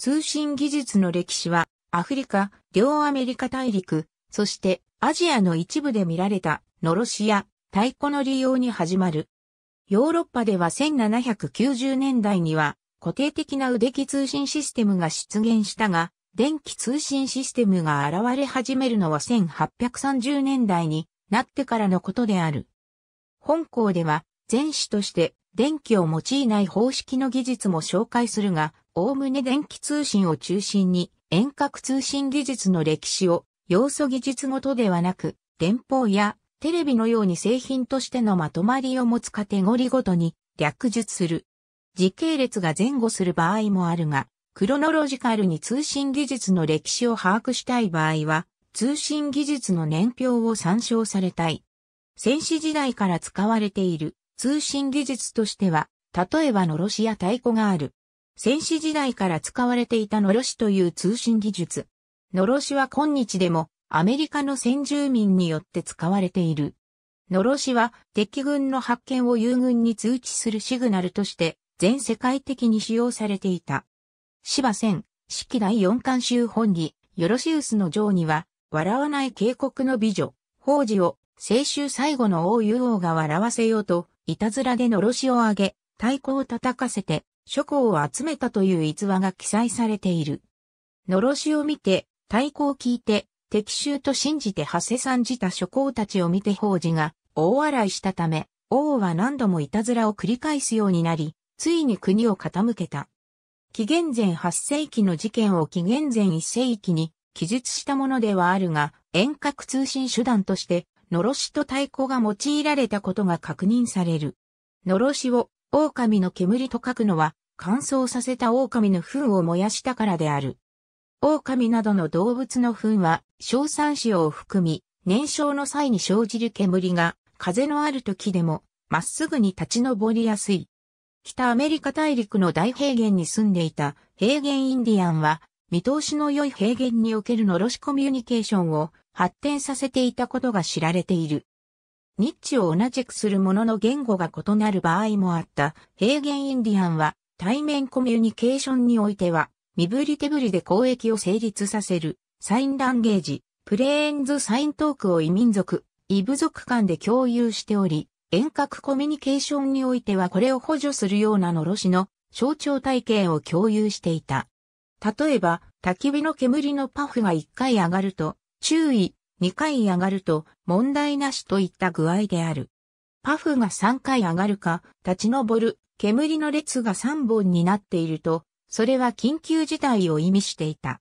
通信技術の歴史は、アフリカ、両アメリカ大陸、そしてアジアの一部で見られた、のろしや太鼓の利用に始まる。ヨーロッパでは1790年代には、固定的な腕機通信システムが出現したが、電気通信システムが現れ始めるのは1830年代になってからのことである。本校では前史として電気を用いない方式の技術も紹介するが、おおむね電気通信を中心に遠隔通信技術の歴史を要素技術ごとではなく、電報やテレビのように製品としてのまとまりを持つカテゴリごとに略述する。時系列が前後する場合もあるが、クロノロジカルに通信技術の歴史を把握したい場合は、通信技術の年表を参照されたい。戦士時代から使われている通信技術としては、例えばのロシア太鼓がある。戦死時代から使われていたのろしという通信技術。のろしは今日でもアメリカの先住民によって使われている。のろしは敵軍の発見を友軍に通知するシグナルとして全世界的に使用されていた。芝戦、式第四巻集本義、ヨロシウスの城には、笑わない警告の美女、宝珠を、青州最後の王雄王が笑わせようと、いたずらでのろしをあげ、太鼓を叩かせて、諸侯を集めたという逸話が記載されている。のろしを見て、太鼓を聞いて、敵衆と信じて長谷さんた諸侯たちを見て法事が大笑いしたため、王は何度もいたずらを繰り返すようになり、ついに国を傾けた。紀元前8世紀の事件を紀元前1世紀に記述したものではあるが、遠隔通信手段として、のろしと太鼓が用いられたことが確認される。のろしを狼の煙と書くのは、乾燥させた狼の糞を燃やしたからである。狼などの動物の糞は、硝酸塩を含み、燃焼の際に生じる煙が、風のある時でも、まっすぐに立ち上りやすい。北アメリカ大陸の大平原に住んでいた平原インディアンは、見通しの良い平原におけるのろしコミュニケーションを発展させていたことが知られている。ニッチを同じくするものの言語が異なる場合もあった。平原インディアンは、対面コミュニケーションにおいては、身振り手振りで交易を成立させる、サインランゲージ、プレーンズサイントークを異民族、異部族間で共有しており、遠隔コミュニケーションにおいてはこれを補助するようなのろしの象徴体系を共有していた。例えば、焚き火の煙のパフが一回上がると、注意、2回上がると問題なしといった具合である。パフが3回上がるか、立ち上る煙の列が3本になっていると、それは緊急事態を意味していた。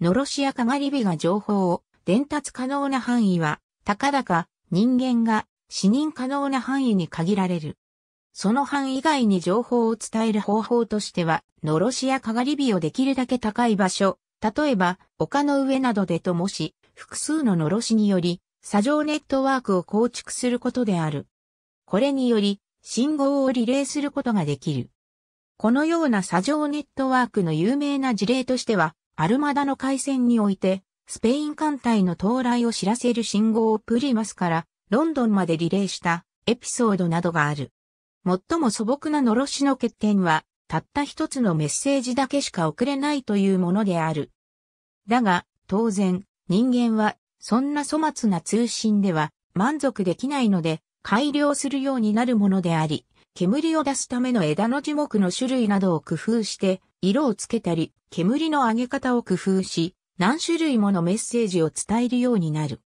のろしやかがり火が情報を伝達可能な範囲は、たかだか人間が死認可能な範囲に限られる。その範囲以外に情報を伝える方法としては、のろしやかがり火をできるだけ高い場所、例えば丘の上などでともし、複数ののろしにより、作上ネットワークを構築することである。これにより、信号をリレーすることができる。このような作上ネットワークの有名な事例としては、アルマダの海戦において、スペイン艦隊の到来を知らせる信号をプリマスからロンドンまでリレーしたエピソードなどがある。最も素朴なのろしの欠点は、たった一つのメッセージだけしか送れないというものである。だが、当然、人間は、そんな粗末な通信では満足できないので、改良するようになるものであり、煙を出すための枝の樹木の種類などを工夫して、色をつけたり、煙の上げ方を工夫し、何種類ものメッセージを伝えるようになる。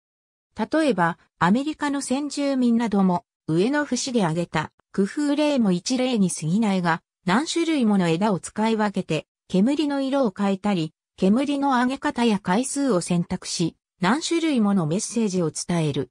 例えば、アメリカの先住民なども、上の節で挙げた工夫例も一例に過ぎないが、何種類もの枝を使い分けて、煙の色を変えたり、煙の上げ方や回数を選択し、何種類ものメッセージを伝える。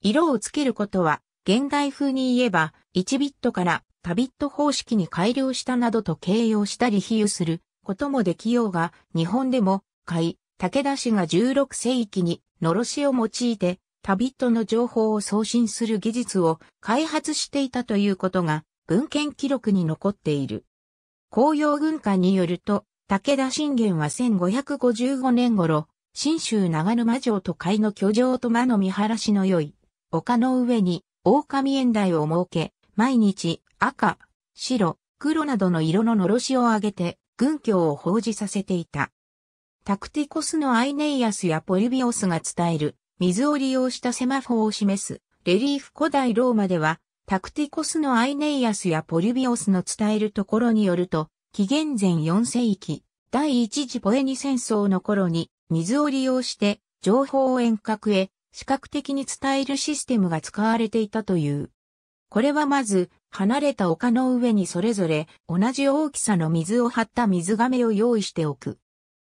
色をつけることは、現代風に言えば、1ビットから多ビット方式に改良したなどと形容したり比喩することもできようが、日本でも、海、武田氏が16世紀に、のろしを用いて、多ビットの情報を送信する技術を開発していたということが、文献記録に残っている。紅葉文化によると、武田信玄は1555年頃、新州長沼城都会の居城と間の見晴らしの良い、丘の上に、狼縁台を設け、毎日、赤、白、黒などの色ののろしを上げて、軍教を奉仕させていた。タクティコスのアイネイアスやポリビオスが伝える、水を利用したセマフォーを示す、レリーフ古代ローマでは、タクティコスのアイネイアスやポリビオスの伝えるところによると、紀元前4世紀、第一次ポエニ戦争の頃に、水を利用して、情報を遠隔へ、視覚的に伝えるシステムが使われていたという。これはまず、離れた丘の上にそれぞれ同じ大きさの水を張った水亀を用意しておく。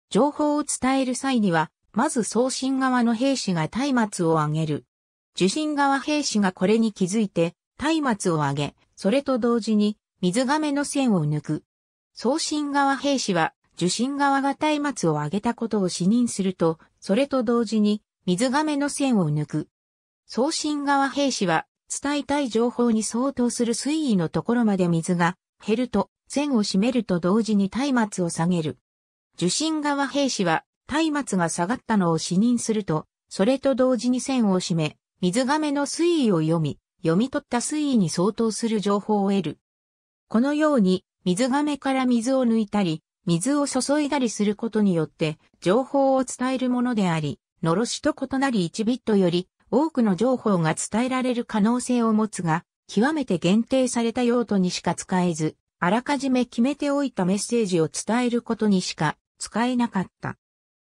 情報を伝える際には、まず送信側の兵士が松明をあげる。受信側兵士がこれに気づいて、松明をあげ、それと同時に水亀の線を抜く。送信側兵士は受信側が松明を上げたことを視認すると、それと同時に水亀の線を抜く。送信側兵士は伝えたい情報に相当する水位のところまで水が減ると線を締めると同時に松明を下げる。受信側兵士は松明が下がったのを視認すると、それと同時に線を締め、水亀の水位を読み、読み取った水位に相当する情報を得る。このように水亀から水を抜いたり、水を注いだりすることによって、情報を伝えるものであり、のろしと異なり1ビットより多くの情報が伝えられる可能性を持つが、極めて限定された用途にしか使えず、あらかじめ決めておいたメッセージを伝えることにしか使えなかった。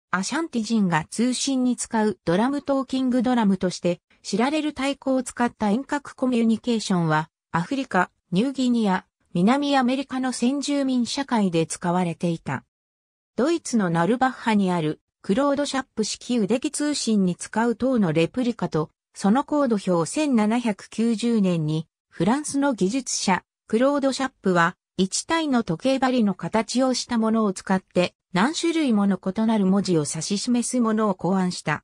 アシャンティ人が通信に使うドラムトーキングドラムとして知られる太鼓を使った遠隔コミュニケーションはアフリカ、ニューギニア、南アメリカの先住民社会で使われていた。ドイツのナルバッハにあるクロードシャップ式腕機通信に使う塔のレプリカと、そのコード表1790年にフランスの技術者クロードシャップは1体の時計針の形をしたものを使って何種類もの異なる文字を指し示すものを考案した。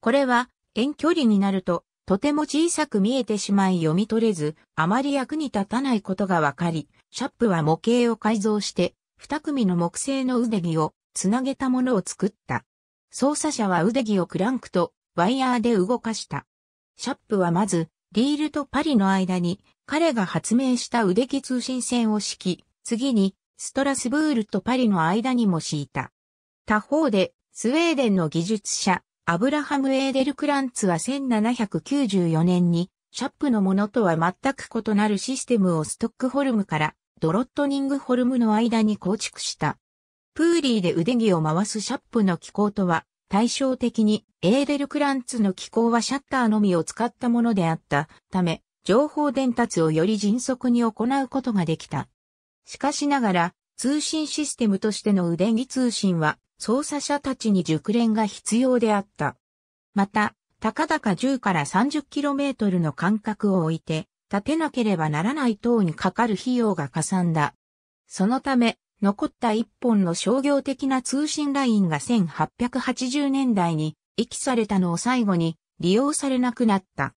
これは遠距離になるととても小さく見えてしまい読み取れず、あまり役に立たないことがわかり、シャップは模型を改造して、二組の木製の腕木をつなげたものを作った。操作者は腕木をクランクとワイヤーで動かした。シャップはまず、リールとパリの間に、彼が発明した腕木通信線を敷き、次に、ストラスブールとパリの間にも敷いた。他方で、スウェーデンの技術者、アブラハム・エーデル・クランツは1794年に、シャップのものとは全く異なるシステムをストックホルムからドロットニングホルムの間に構築した。プーリーで腕着を回すシャップの機構とは対照的にエーデルクランツの機構はシャッターのみを使ったものであったため情報伝達をより迅速に行うことができた。しかしながら通信システムとしての腕着通信は操作者たちに熟練が必要であった。また、高々10から 30km の間隔を置いて、立てなければならない等にかかる費用がかさんだ。そのため、残った一本の商業的な通信ラインが1880年代に遺棄されたのを最後に利用されなくなった。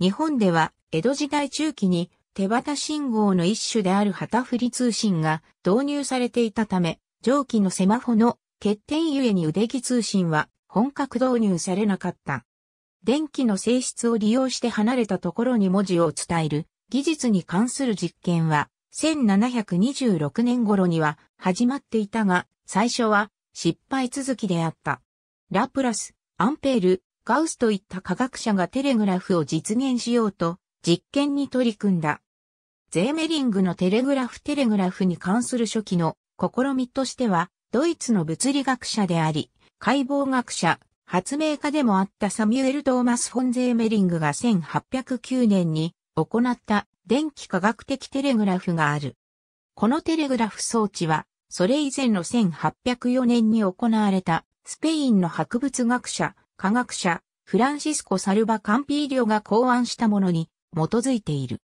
日本では江戸時代中期に手旗信号の一種である旗振り通信が導入されていたため、上記のセマホの欠点ゆえに腕木通信は本格導入されなかった。電気の性質を利用して離れたところに文字を伝える技術に関する実験は1726年頃には始まっていたが、最初は失敗続きであった。ラプラス、アンペール、ガウスといった科学者がテレグラフを実現しようと実験に取り組んだ。ゼーメリングのテレグラフテレグラフに関する初期の試みとしてはドイツの物理学者であり、解剖学者、発明家でもあったサミュエル・トーマス・フォンゼーメリングが1809年に行った電気科学的テレグラフがある。このテレグラフ装置は、それ以前の1804年に行われたスペインの博物学者、科学者、フランシスコ・サルバ・カンピーリョが考案したものに基づいている。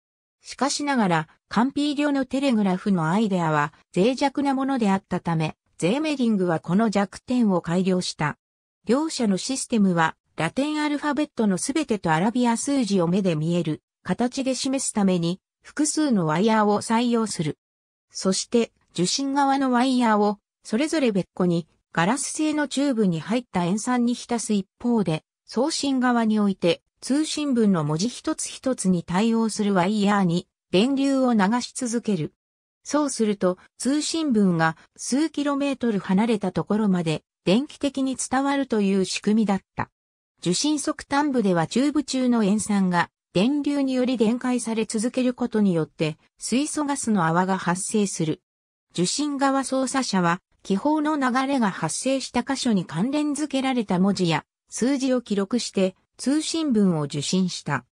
しかしながら、カンピーリョのテレグラフのアイデアは脆弱なものであったため、ゼーメリングはこの弱点を改良した。両者のシステムは、ラテンアルファベットのすべてとアラビア数字を目で見える形で示すために、複数のワイヤーを採用する。そして、受信側のワイヤーを、それぞれ別個に、ガラス製のチューブに入った塩酸に浸す一方で、送信側において、通信文の文字一つ一つに対応するワイヤーに、電流を流し続ける。そうすると通信分が数キロメートル離れたところまで電気的に伝わるという仕組みだった。受信速端部ではチューブ中の塩酸が電流により電解され続けることによって水素ガスの泡が発生する。受信側操作者は気泡の流れが発生した箇所に関連付けられた文字や数字を記録して通信分を受信した。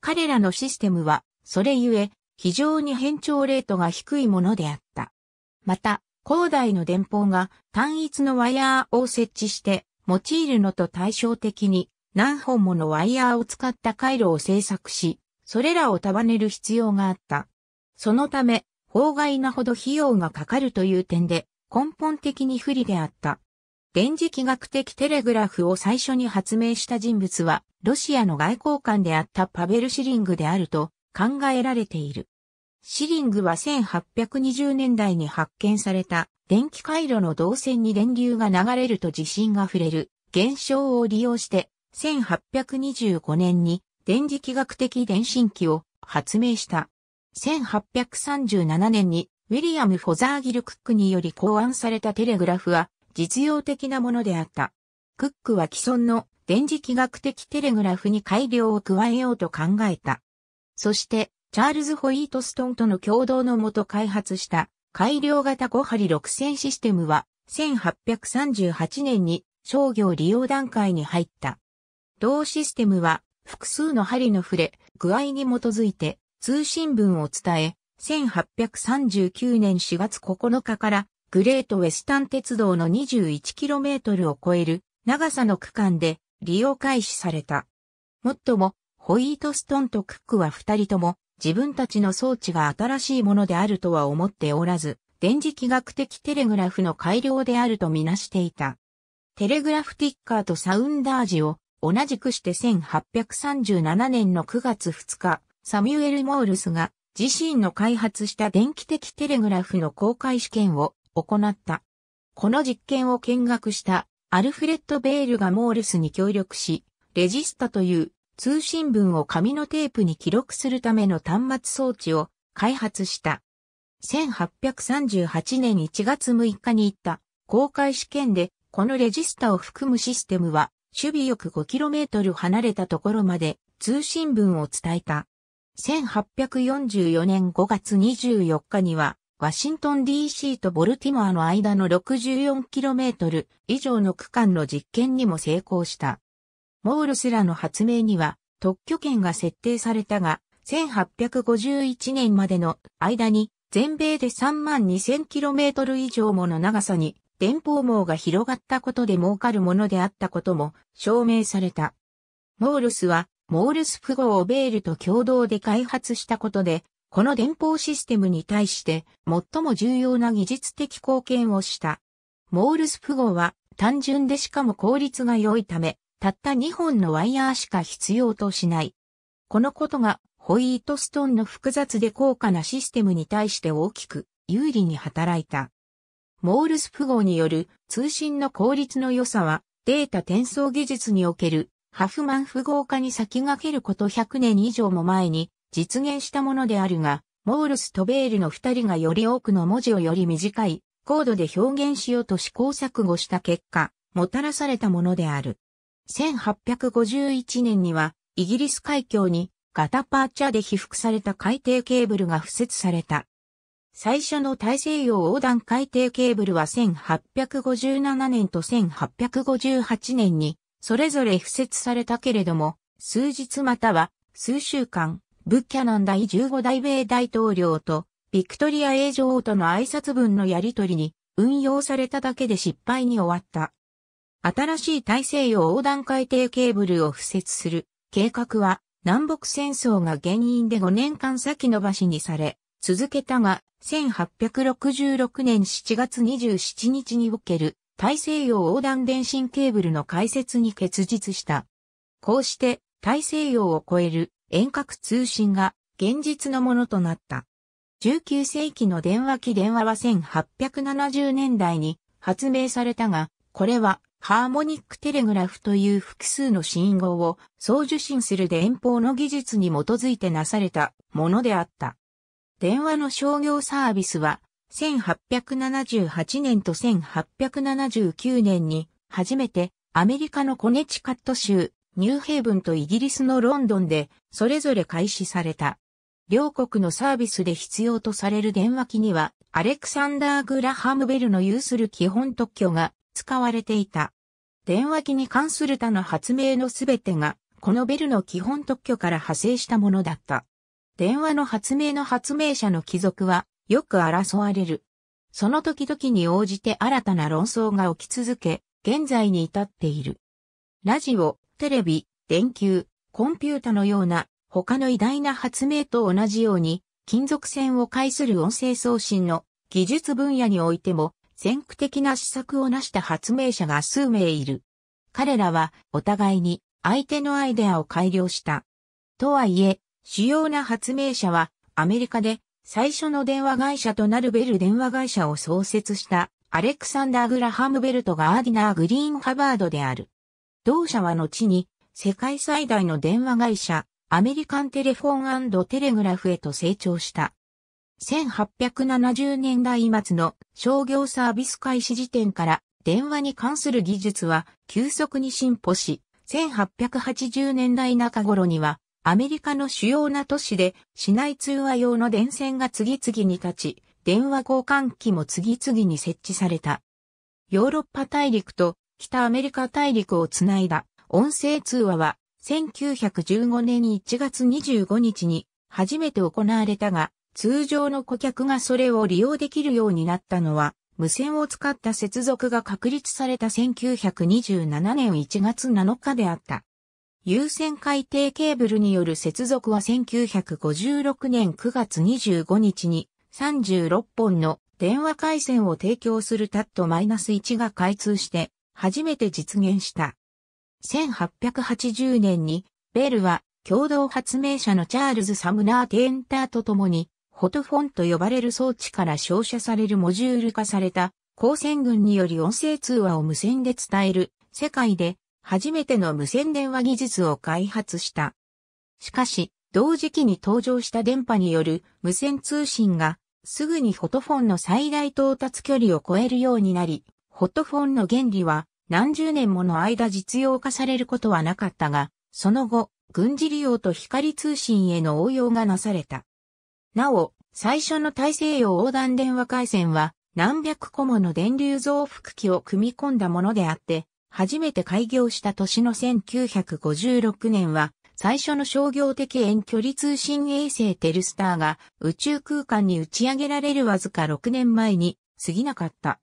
彼らのシステムはそれゆえ非常に変調レートが低いものであった。また、広大の電報が単一のワイヤーを設置して用いるのと対照的に何本ものワイヤーを使った回路を製作し、それらを束ねる必要があった。そのため、法外なほど費用がかかるという点で根本的に不利であった。電磁気学的テレグラフを最初に発明した人物は、ロシアの外交官であったパベル・シリングであると考えられている。シリングは1820年代に発見された電気回路の導線に電流が流れると地震が触れる現象を利用して1825年に電磁気学的電信機を発明した。1837年にウィリアム・フォザーギル・クックにより考案されたテレグラフは実用的なものであった。クックは既存の電磁気学的テレグラフに改良を加えようと考えた。そして、チャールズ・ホイートストンとの共同のもと開発した改良型5針6000システムは1838年に商業利用段階に入った。同システムは複数の針の触れ、具合に基づいて通信文を伝え、1839年4月9日からグレートウェスタン鉄道の 21km を超える長さの区間で利用開始された。もっとも、ホイートストンとクックは二人とも自分たちの装置が新しいものであるとは思っておらず、電磁気学的テレグラフの改良であるとみなしていた。テレグラフティッカーとサウンダージを同じくして1837年の9月2日、サミュエル・モールスが自身の開発した電気的テレグラフの公開試験を行った。この実験を見学したアルフレッド・ベールがモールスに協力し、レジスタという通信文を紙のテープに記録するための端末装置を開発した。1838年1月6日に行った公開試験でこのレジスタを含むシステムは守備よく 5km 離れたところまで通信文を伝えた。1844年5月24日にはワシントン DC とボルティモアの間の 64km 以上の区間の実験にも成功した。モールスらの発明には特許権が設定されたが、1851年までの間に全米で 32,000km 万以上もの長さに電報網が広がったことで儲かるものであったことも証明された。モールスはモールス符号をベールと共同で開発したことで、この電報システムに対して最も重要な技術的貢献をした。モールス符号は単純でしかも効率が良いため、たった2本のワイヤーしか必要としない。このことがホイートストンの複雑で高価なシステムに対して大きく有利に働いた。モールス符号による通信の効率の良さはデータ転送技術におけるハフマン符号化に先駆けること100年以上も前に実現したものであるが、モールスとベールの2人がより多くの文字をより短いコードで表現しようと試行錯誤した結果、もたらされたものである。1851年には、イギリス海峡にガタパーチャで被覆された海底ケーブルが付設された。最初の大西洋横断海底ケーブルは1857年と1858年にそれぞれ付設されたけれども、数日または数週間、ブッキャナン第15代米大統領とビクトリア英女王との挨拶文のやり取りに運用されただけで失敗に終わった。新しい大西洋横断海底ケーブルを敷設する計画は南北戦争が原因で5年間先延ばしにされ、続けたが、1866年7月27日における大西洋横断電信ケーブルの開設に結実した。こうして大西洋を超える遠隔通信が現実のものとなった。19世紀の電話機電話は1870年代に発明されたが、これはハーモニックテレグラフという複数の信号を送受信する電報の技術に基づいてなされたものであった。電話の商業サービスは、1878年と1879年に初めてアメリカのコネチカット州、ニューヘイブンとイギリスのロンドンでそれぞれ開始された。両国のサービスで必要とされる電話機にはアレクサンダー・グラハムベルの有する基本特許が使われていた。電話機に関する他の発明のすべてが、このベルの基本特許から派生したものだった。電話の発明の発明者の貴族は、よく争われる。その時々に応じて新たな論争が起き続け、現在に至っている。ラジオ、テレビ、電球、コンピュータのような他の偉大な発明と同じように、金属線を介する音声送信の技術分野においても先駆的な施策を成した発明者が数名いる。彼らはお互いに相手のアイデアを改良した。とはいえ、主要な発明者はアメリカで最初の電話会社となるベル電話会社を創設したアレクサンダー・グラハム・ベルトガーディナー・グリーン・ハバードである。同社は後に世界最大の電話会社アメリカンテレフォンテレグラフへと成長した。1870年代末の商業サービス開始時点から電話に関する技術は急速に進歩し、1880年代中頃にはアメリカの主要な都市で市内通話用の電線が次々に立ち、電話交換機も次々に設置された。ヨーロッパ大陸と北アメリカ大陸をつないだ音声通話は1915年1月25日に初めて行われたが、通常の顧客がそれを利用できるようになったのは、無線を使った接続が確立された1927年1月7日であった。有線海底ケーブルによる接続は1956年9月25日に36本の電話回線を提供するタット -1 が開通して初めて実現した。1880年にベルは共同発明者のチャールズ・サムナー・テンターと共にフォトフォンと呼ばれる装置から照射されるモジュール化された光線群により音声通話を無線で伝える世界で初めての無線電話技術を開発した。しかし、同時期に登場した電波による無線通信がすぐにフォトフォンの最大到達距離を超えるようになり、フォトフォンの原理は何十年もの間実用化されることはなかったが、その後、軍事利用と光通信への応用がなされた。なお、最初の大西洋横断電話回線は、何百個もの電流増幅器を組み込んだものであって、初めて開業した年の1956年は、最初の商業的遠距離通信衛星テルスターが宇宙空間に打ち上げられるわずか6年前に過ぎなかった。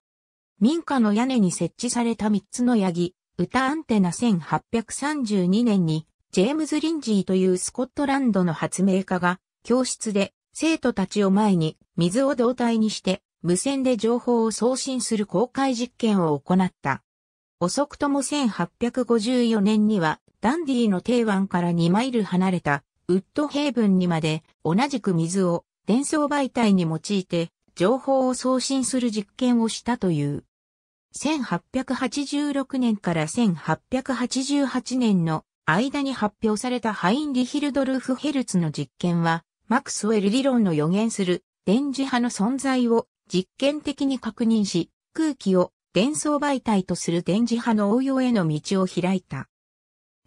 民家の屋根に設置された3つのヤギ、歌アンテナ1832年に、ジェームズ・リンジーというスコットランドの発明家が、教室で生徒たちを前に水を胴体にして無線で情報を送信する公開実験を行った。遅くとも1854年にはダンディの定湾から2マイル離れたウッドヘイブンにまで同じく水を伝送媒体に用いて情報を送信する実験をしたという。1886年から1888年の間に発表されたハインリヒルドルフヘルツの実験はマクスウェル理論の予言する電磁波の存在を実験的に確認し、空気を伝送媒体とする電磁波の応用への道を開いた。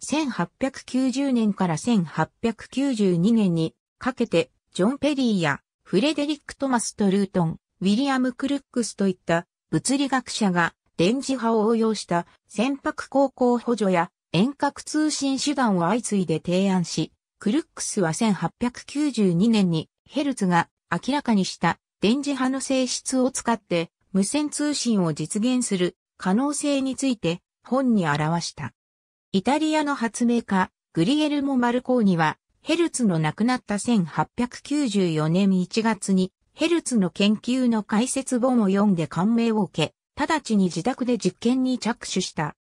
1890年から1892年にかけて、ジョン・ペリーやフレデリック・トマス・トルートン、ウィリアム・クルックスといった物理学者が電磁波を応用した船舶航行補助や遠隔通信手段を相次いで提案し、クルックスは1892年にヘルツが明らかにした電磁波の性質を使って無線通信を実現する可能性について本に表した。イタリアの発明家グリエルモ・マルコーニはヘルツの亡くなった1894年1月にヘルツの研究の解説本を読んで感銘を受け、直ちに自宅で実験に着手した。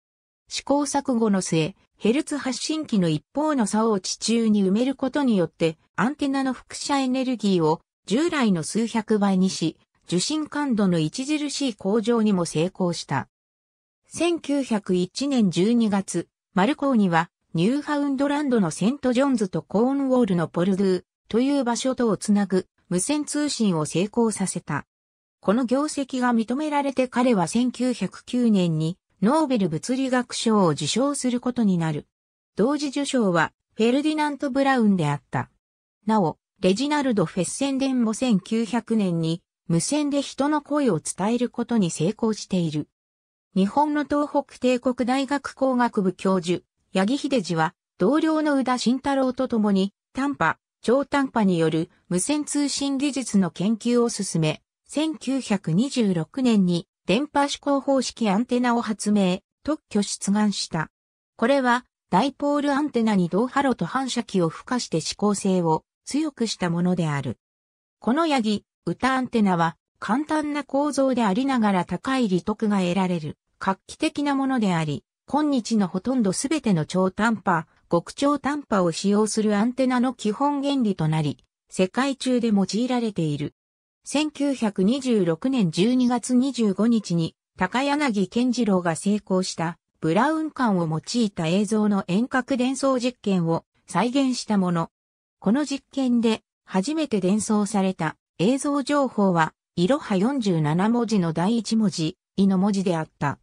試行錯誤の末、ヘルツ発信機の一方の差を地中に埋めることによって、アンテナの副射エネルギーを従来の数百倍にし、受信感度の著しい向上にも成功した。1901年12月、マルコーニは、ニューハウンドランドのセントジョンズとコーンウォールのポルドゥという場所とをつなぐ無線通信を成功させた。この業績が認められて彼は1909年にノーベル物理学賞を受賞することになる。同時受賞は、フェルディナント・ブラウンであった。なお、レジナルド・フェッセンデンも1900年に、無線で人の声を伝えることに成功している。日本の東北帝国大学工学部教授、八木秀治は、同僚の宇田慎太郎と共に、短波、超短波による無線通信技術の研究を進め、1926年に電波指向方式アンテナを発明、特許出願した。これは、ダイポールアンテナに同波炉と反射器を付加して指向性を強くしたものである。このヤギ、歌アンテナは簡単な構造でありながら高い利得が得られる画期的なものであり、今日のほとんどすべての超短波、極超短波を使用するアンテナの基本原理となり、世界中で用いられている。1926年12月25日に高柳健次郎が成功したブラウン管を用いた映像の遠隔伝送実験を再現したもの。この実験で初めて伝送された映像情報は、いろは47文字の第1文字、いの文字であった。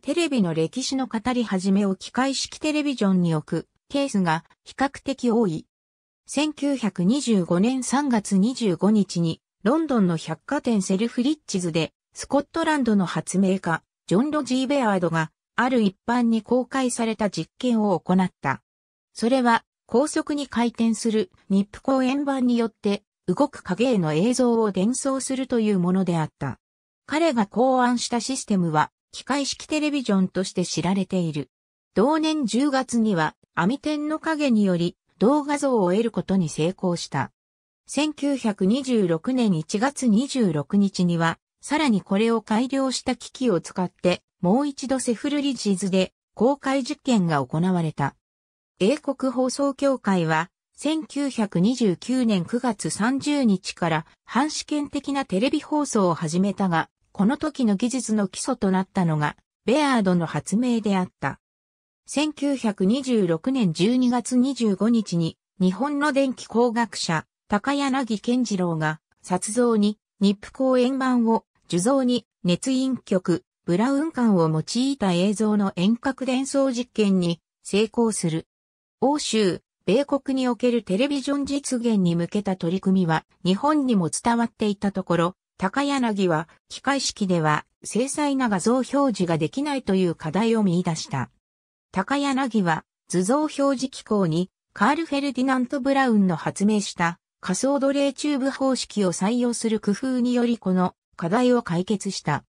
テレビの歴史の語り始めを機械式テレビジョンに置くケースが比較的多い。1925年3月25日にロンドンの百貨店セルフリッチズで、スコットランドの発明家、ジョン・ロジー・ベアードが、ある一般に公開された実験を行った。それは、高速に回転するニップ公園板によって、動く影への映像を伝送するというものであった。彼が考案したシステムは、機械式テレビジョンとして知られている。同年10月には、網点の影により、動画像を得ることに成功した。1926年1月26日には、さらにこれを改良した機器を使って、もう一度セフルリジーズで公開実験が行われた。英国放送協会は、1929年9月30日から反試験的なテレビ放送を始めたが、この時の技術の基礎となったのが、ベアードの発明であった。1926年12月25日に、日本の電気工学者、高柳健次郎が、殺像に、日布公演版を、受像に、熱陰曲、ブラウン管を用いた映像の遠隔伝送実験に、成功する。欧州、米国におけるテレビジョン実現に向けた取り組みは、日本にも伝わっていたところ、高柳は、機械式では、精細な画像表示ができないという課題を見出した。高柳は、図像表示機構に、カール・フェルディナント・ブラウンの発明した仮想奴隷チューブ方式を採用する工夫によりこの課題を解決した。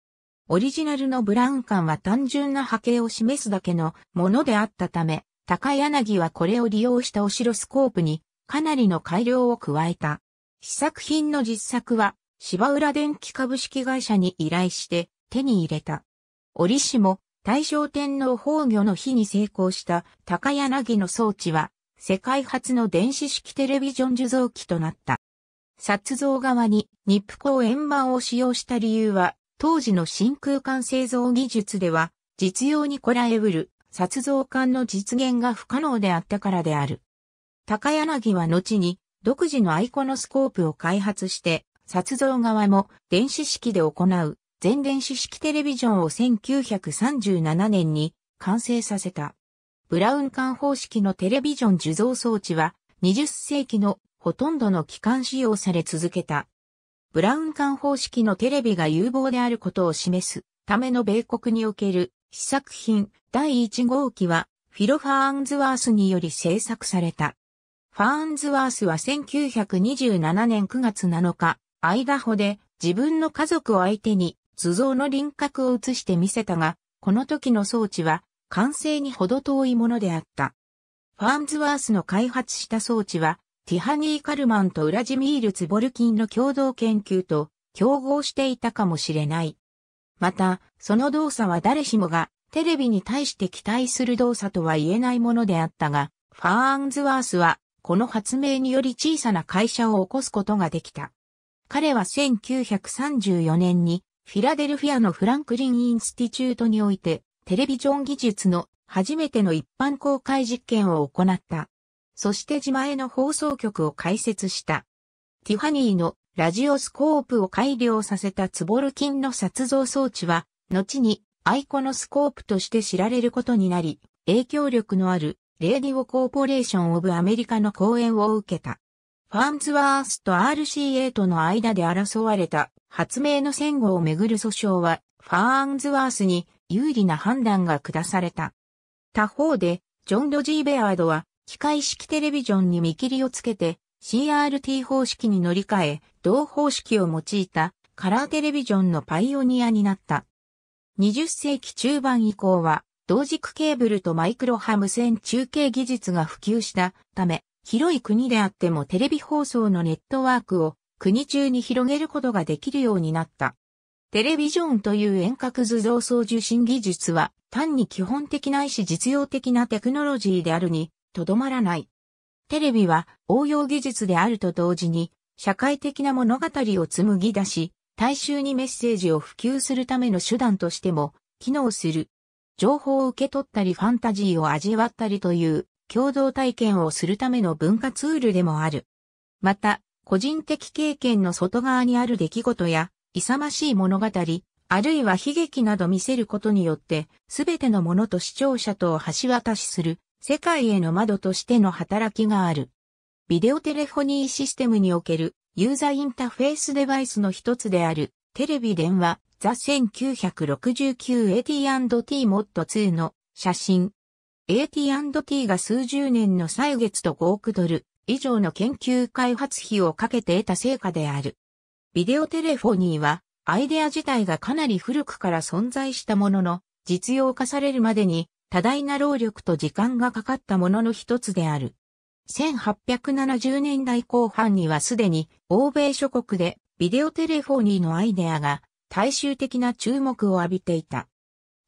オリジナルのブラウン管は単純な波形を示すだけのものであったため、高柳はこれを利用したオシロスコープにかなりの改良を加えた。試作品の実作は芝浦電機株式会社に依頼して手に入れた。折しも大正天皇崩御の日に成功した高柳の装置は世界初の電子式テレビジョン受像機となった。撮像側にニップコ円盤を使用した理由は、当時の真空管製造技術では、実用にこらえうる、撮像管の実現が不可能であったからである。高柳は後に、独自のアイコノスコープを開発して、撮像側も電子式で行う全電子式テレビジョンを1937年に完成させた。ブラウン管方式のテレビジョン受像装置は20世紀のほとんどの期間使用され続けた。ブラウン管方式のテレビが有望であることを示すための米国における試作品第1号機はフィロ・ファーンズワースにより制作された。ファーンズワースは1927年9月7日、アイダホで自分の家族を相手に図像の輪郭を映してみせたが、この時の装置は完成にほど遠いものであった。ファーンズワースの開発した装置は、ティハニー・カルマンとウラジミール・ツボルキンの共同研究と競合していたかもしれない。また、その動作は誰しもがテレビに対して期待する動作とは言えないものであったが、ファーンズワースはこの発明により小さな会社を起こすことができた。彼は1934年にフィラデルフィアのフランクリン・インスティチュートにおいてテレビジョン技術の初めての一般公開実験を行った。そして自前の放送局を開設した。ティファニーのラジオスコープを改良させたツボルキンの撮像装置は、後にアイコのスコープとして知られることになり、影響力のあるレーディオコーポレーションオブアメリカの講演を受けた。ファーンズワースと RCA との間で争われた発明の戦後をめぐる訴訟は、ファーンズワースに有利な判断が下された。他方で、ジョン・ロジー・ベアードは、機械式テレビジョンに見切りをつけて、CRT 方式に乗り換え、同方式を用いたカラーテレビジョンのパイオニアになった。20世紀中盤以降は、同軸ケーブルとマイクロ波無線中継技術が普及したため、広い国であってもテレビ放送のネットワークを国中に広げることができるようになった。テレビジョンという遠隔図像送受信技術は単に基本的ないし実用的なテクノロジーであるにとどまらない。テレビは応用技術であると同時に社会的な物語を紡ぎ出し、大衆にメッセージを普及するための手段としても機能する。情報を受け取ったりファンタジーを味わったりという共同体験をするための文化ツールでもある。また、個人的経験の外側にある出来事や勇ましい物語、あるいは悲劇など見せることによって、すべてのものと視聴者とを橋渡しする、世界への窓としての働きがある。ビデオテレフォニーシステムにおけるユーザーインターフェースデバイスの一つである、テレビ電話、ザ 1969AT&T モッド2の写真。AT&T が数十年の歳月と5億ドル以上の研究開発費をかけて得た成果である。ビデオテレフォニーは、アイデア自体がかなり古くから存在したものの、実用化されるまでに多大な労力と時間がかかったものの一つである。1870年代後半にはすでに欧米諸国でビデオテレフォニーのアイデアが大衆的な注目を浴びていた。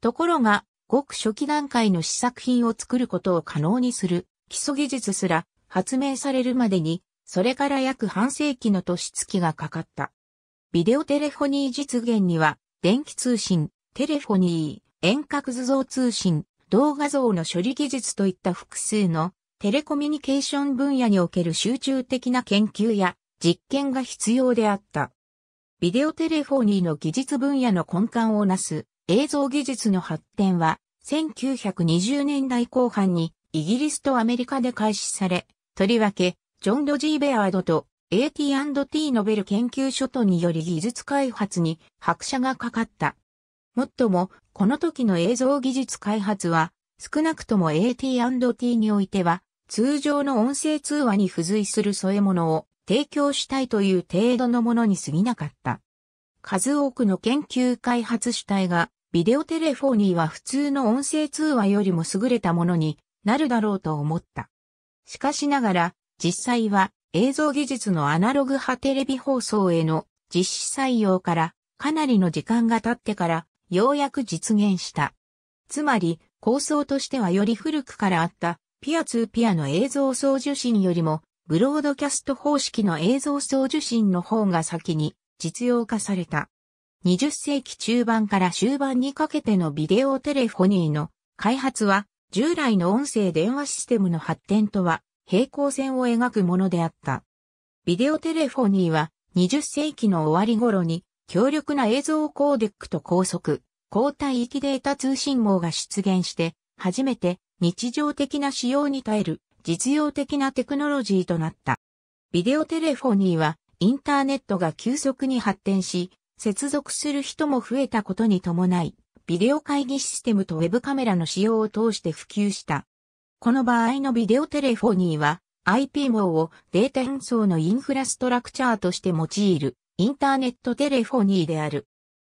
ところが、ごく初期段階の試作品を作ることを可能にする基礎技術すら発明されるまでに、それから約半世紀の年月がかかった。ビデオテレフォニー実現には、電気通信、テレフォニー、遠隔図像通信、動画像の処理技術といった複数のテレコミュニケーション分野における集中的な研究や実験が必要であった。ビデオテレフォニーの技術分野の根幹をなす映像技術の発展は1920年代後半にイギリスとアメリカで開始され、とりわけジョン・ロジー・ベアードと AT&T ノベル研究所とにより技術開発に拍車がかかった。もっとも、この時の映像技術開発は、少なくとも AT&T においては、通常の音声通話に付随する添え物を提供したいという程度のものに過ぎなかった。数多くの研究開発主体が、ビデオテレフォニーは普通の音声通話よりも優れたものになるだろうと思った。しかしながら、実際は映像技術のアナログ派テレビ放送への実施採用からかなりの時間が経ってからようやく実現した。つまり構想としてはより古くからあったピア2ピアの映像送受信よりもブロードキャスト方式の映像送受信の方が先に実用化された。20世紀中盤から終盤にかけてのビデオテレフォニーの開発は従来の音声電話システムの発展とは平行線を描くものであった。ビデオテレフォニーは20世紀の終わり頃に強力な映像コーデックと高速、高帯域データ通信網が出現して、初めて日常的な使用に耐える実用的なテクノロジーとなった。ビデオテレフォニーはインターネットが急速に発展し、接続する人も増えたことに伴い、ビデオ会議システムとウェブカメラの使用を通して普及した。この場合のビデオテレフォニーは IP 網をデータ運送のインフラストラクチャーとして用いるインターネットテレフォニーである。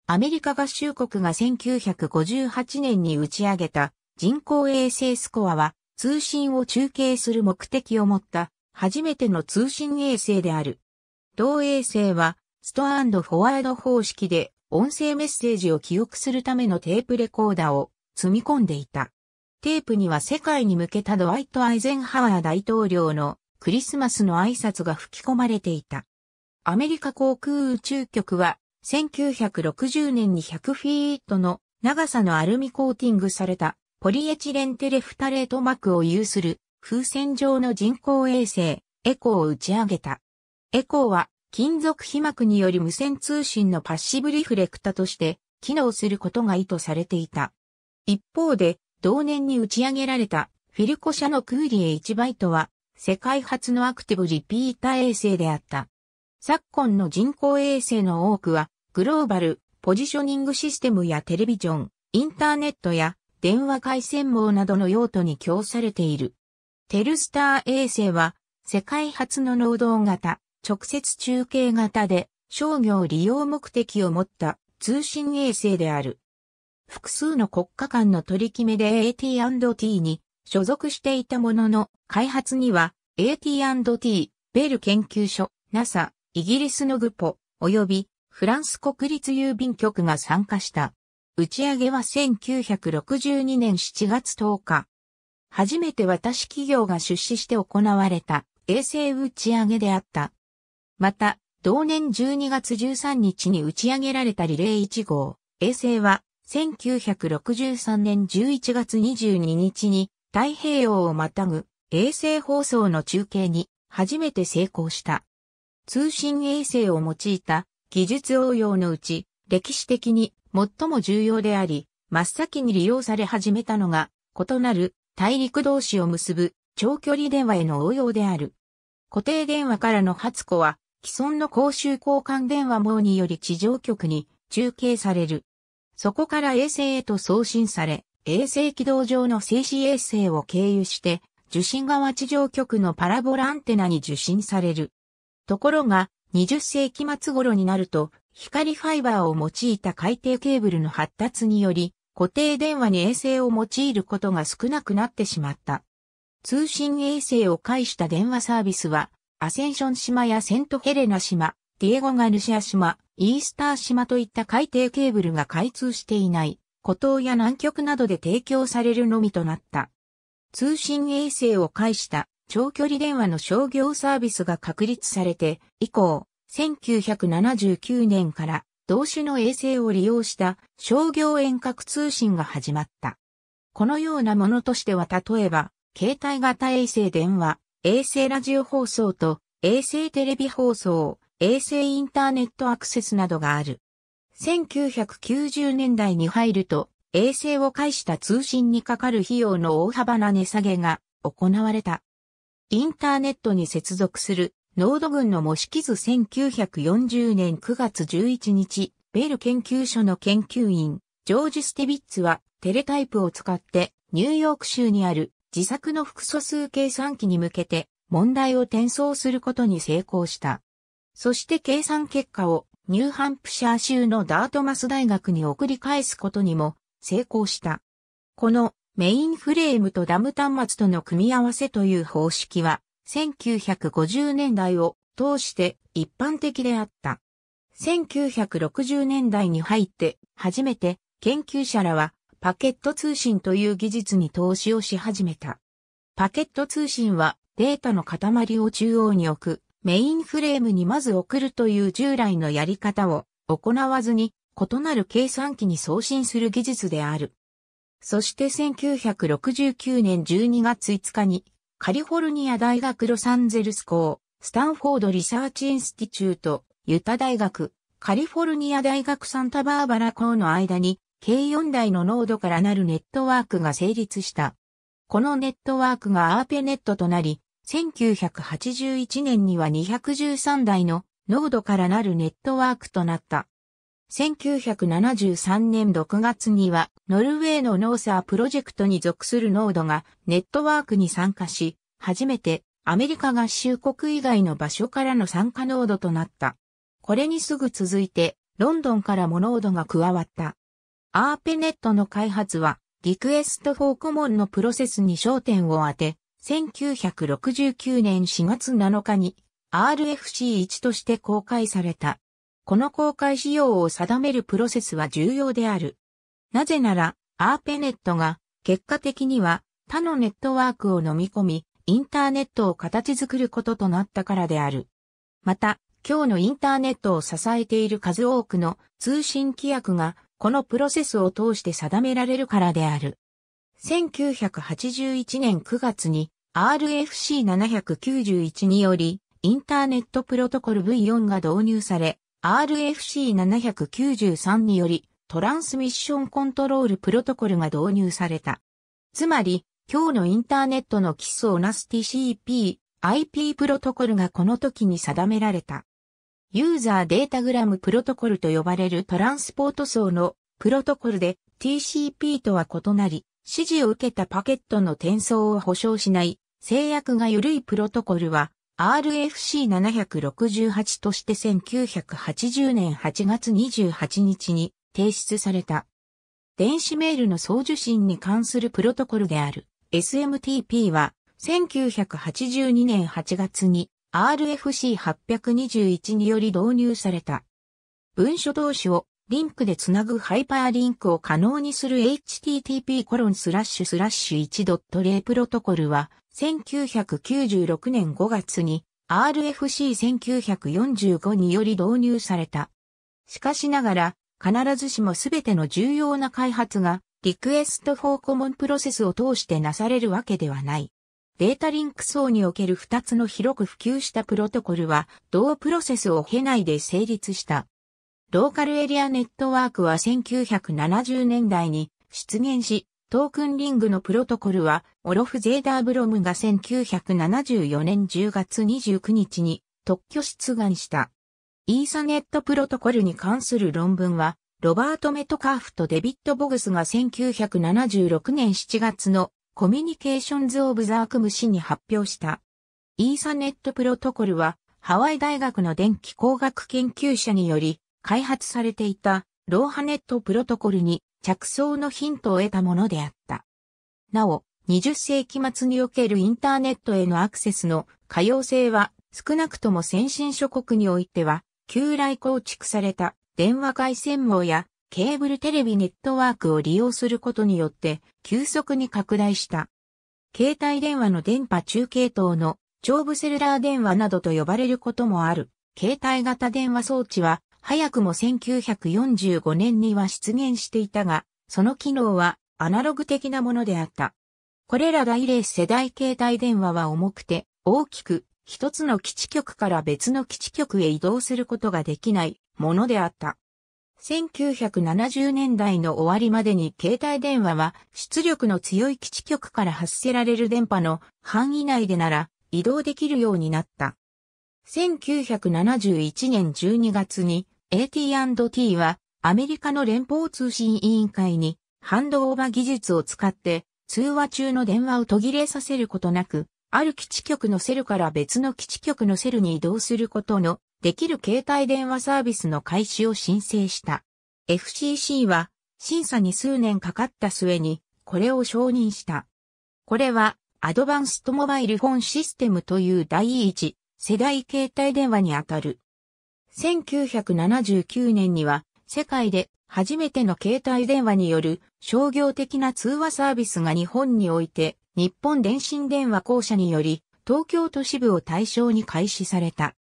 アメリカ合衆国が1958年に打ち上げた人工衛星スコアは通信を中継する目的を持った初めての通信衛星である。同衛星はストアンドフォワード方式で音声メッセージを記憶するためのテープレコーダーを積み込んでいた。テープには世界に向けたドワイト・アイゼンハワー大統領のクリスマスの挨拶が吹き込まれていた。アメリカ航空宇宙局は1960年に100フィートの長さのアルミコーティングされたポリエチレンテレフタレート膜を有する風船状の人工衛星エコーを打ち上げた。エコーは金属被膜により無線通信のパッシブリフレクタとして機能することが意図されていた。一方で同年に打ち上げられたフィルコ社のクーリエ1バイトは世界初のアクティブリピーター衛星であった。昨今の人工衛星の多くはグローバル、ポジショニングシステムやテレビジョン、インターネットや電話回線網などの用途に供されている。テルスター衛星は世界初の能動型、直接中継型で商業利用目的を持った通信衛星である。複数の国家間の取り決めで AT&T に所属していたものの、開発には AT&T、ベル研究所、NASA、イギリスのグポ、及びフランス国立郵便局が参加した。打ち上げは1962年7月10日。初めて私企業が出資して行われた衛星打ち上げであった。また、同年12月13日に打ち上げられたリレー1号、衛星は1963年11月22日に太平洋をまたぐ衛星放送の中継に初めて成功した。通信衛星を用いた技術応用のうち歴史的に最も重要であり、真っ先に利用され始めたのが異なる大陸同士を結ぶ長距離電話への応用である。固定電話からの初子は既存の公衆交換電話網により地上局に中継される。そこから衛星へと送信され、衛星軌道上の静止衛星を経由して、受信側地上局のパラボラアンテナに受信される。ところが、20世紀末頃になると、光ファイバーを用いた海底ケーブルの発達により、固定電話に衛星を用いることが少なくなってしまった。通信衛星を介した電話サービスは、アセンション島やセントヘレナ島、ディエゴガルシア島、イースター島といった海底ケーブルが開通していない、孤島や南極などで提供されるのみとなった。通信衛星を介した長距離電話の商業サービスが確立されて、以降、1979年から同種の衛星を利用した商業遠隔通信が始まった。このようなものとしては例えば、携帯型衛星電話、衛星ラジオ放送と衛星テレビ放送、衛星インターネットアクセスなどがある。1990年代に入ると、衛星を介した通信にかかる費用の大幅な値下げが行われた。インターネットに接続するノード群の模式図1940年9月11日、ベル研究所の研究員、ジョージ・ステビッツはテレタイプを使ってニューヨーク州にある自作の複素数計算機に向けて問題を転送することに成功した。そして計算結果をニューハンプシャー州のダートマス大学に送り返すことにも成功した。このメインフレームとダム端末との組み合わせという方式は1950年代を通して一般的であった。1960年代に入って初めて研究者らはパケット通信という技術に投資をし始めた。パケット通信はデータの塊を中央に置くメインフレームにまず送るという従来のやり方を行わずに異なる計算機に送信する技術である。そして1969年12月5日にカリフォルニア大学ロサンゼルス校、スタンフォードリサーチインスティチュート、ユタ大学、カリフォルニア大学サンタバーバラ校の間に計4台のノードからなるネットワークが成立した。このネットワークがアーペネットとなり、1981年には213台のノードからなるネットワークとなった。1973年6月には、ノルウェーのノーサープロジェクトに属するノードがネットワークに参加し、初めてアメリカ合衆国以外の場所からの参加ノードとなった。これにすぐ続いて、ロンドンからもノードが加わった。アーペネットの開発は、リクエストフォーコモンのプロセスに焦点を当て、1969年4月7日に RFC1 として公開された。この公開仕様を定めるプロセスは重要である。なぜなら、アーペネットが結果的には他のネットワークを飲み込み、インターネットを形作ることとなったからである。また、今日のインターネットを支えている数多くの通信規約がこのプロセスを通して定められるからである。1981年9月に RFC791 により、インターネットプロトコル V4 が導入され、RFC793 により、トランスミッションコントロールプロトコルが導入された。つまり、今日のインターネットの基礎をなす TCP、IP プロトコルがこの時に定められた。ユーザーデータグラムプロトコルと呼ばれるトランスポート層のプロトコルで TCP とは異なり、指示を受けたパケットの転送を保証しない制約が緩いプロトコルは RFC768 として1980年8月28日に提出された。電子メールの送受信に関するプロトコルである SMTP は1982年8月に RFC821 により導入された。文書同士をリンクでつなぐハイパーリンクを可能にする http://1.0 プロトコルは、1996年5月に RFC1945 により導入された。しかしながら、必ずしもすべての重要な開発が、リクエストフォーコモンプロセスを通してなされるわけではない。データリンク層における2つの広く普及したプロトコルは、同プロセスを経内で成立した。ローカルエリアネットワークは1970年代に出現し、トークンリングのプロトコルは、オロフ・ゼーダー・ブロムが1974年10月29日に特許出願した。イーサネットプロトコルに関する論文は、ロバート・メトカーフとデビット・ボグスが1976年7月のコミュニケーションズ・オブ・ザークム氏に発表した。イーサネットプロトコルは、ハワイ大学の電気工学研究者により、開発されていたローハネットプロトコルに着想のヒントを得たものであった。なお、20世紀末におけるインターネットへのアクセスの可用性は少なくとも先進諸国においては旧来構築された電話回線網やケーブルテレビネットワークを利用することによって急速に拡大した。携帯電話の電波中継等の長部セルラー電話などと呼ばれることもある。携帯型電話装置は早くも1945年には出現していたが、その機能はアナログ的なものであった。これら第例。世代携帯電話は重くて、大きく、一つの基地局から別の基地局へ移動することができないものであった。1970年代の終わりまでに携帯電話は出力の強い基地局から発せられる電波の範囲内でなら移動できるようになった。1971年12月に AT&T はアメリカの連邦通信委員会にハンドオーバー技術を使って通話中の電話を途切れさせることなく、ある基地局のセルから別の基地局のセルに移動することのできる携帯電話サービスの開始を申請した。FCC は審査に数年かかった末にこれを承認した。これはアドバンストモバイルフォンシステムという第一世代携帯電話にあたる。1979年には世界で初めての携帯電話による商業的な通話サービスが日本において日本電信電話公社により東京都市部を対象に開始された。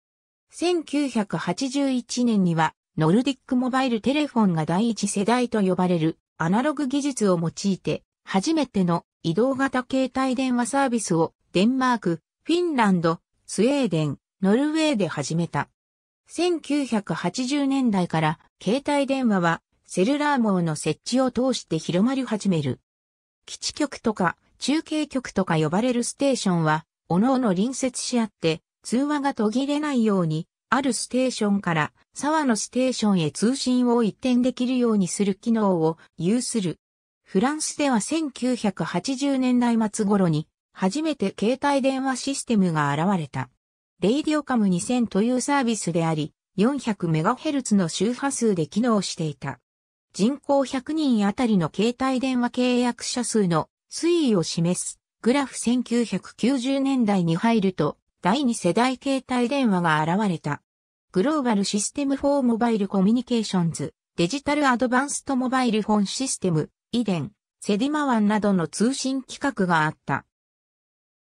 1981年にはノルディックモバイルテレフォンが第一世代と呼ばれるアナログ技術を用いて初めての移動型携帯電話サービスをデンマーク、フィンランド、スウェーデン、ノルウェーで始めた。1980年代から携帯電話はセルラー網の設置を通して広まり始める。基地局とか中継局とか呼ばれるステーションは、おのおの隣接し合って通話が途切れないように、あるステーションから沢のステーションへ通信を一転できるようにする機能を有する。フランスでは1980年代末頃に初めて携帯電話システムが現れた。レイディオカム2000というサービスであり、400MHz の周波数で機能していた。人口100人あたりの携帯電話契約者数の推移を示すグラフ1990年代に入ると第2世代携帯電話が現れた。グローバルシステムフォーモバイルコミュニケーションズ、デジタルアドバンストモバイルフォンシステム、デン、セディマワンなどの通信規格があった。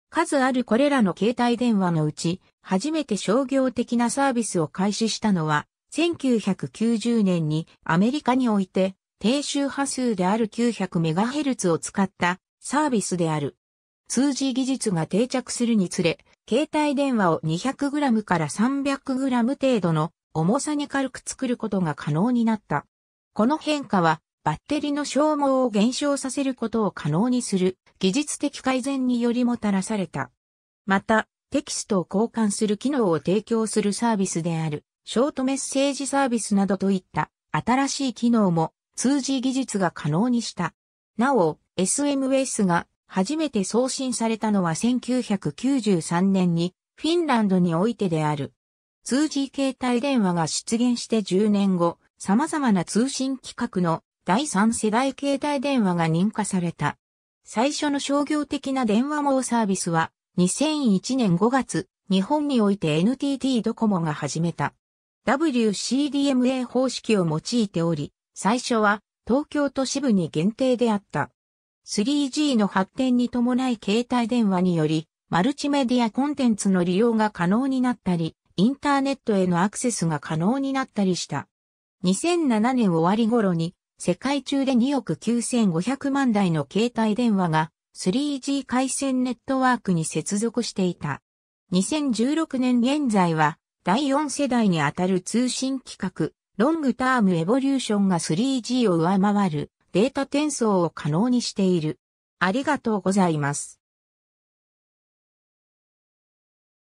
数あるこれらの携帯電話のうち、初めて商業的なサービスを開始したのは、1990年にアメリカにおいて低周波数である 900MHz を使ったサービスである。通じ技術が定着するにつれ、携帯電話を 200g から 300g 程度の重さに軽く作ることが可能になった。この変化はバッテリの消耗を減少させることを可能にする技術的改善によりもたらされた。また、テキストを交換する機能を提供するサービスである、ショートメッセージサービスなどといった新しい機能も通じ技術が可能にした。なお、SMS が初めて送信されたのは1993年にフィンランドにおいてである。通じ携帯電話が出現して10年後、様々な通信規格の第3世代携帯電話が認可された。最初の商業的な電話網サービスは2001年5月、日本において NTT ドコモが始めた。WCDMA 方式を用いており、最初は東京都支部に限定であった。3G の発展に伴い携帯電話により、マルチメディアコンテンツの利用が可能になったり、インターネットへのアクセスが可能になったりした。2007年終わり頃に世界中で2億9500万台の携帯電話が 3G 回線ネットワークに接続していた。2016年現在は第4世代にあたる通信規格、ロングタームエボリューションが 3G を上回るデータ転送を可能にしている。ありがとうございます。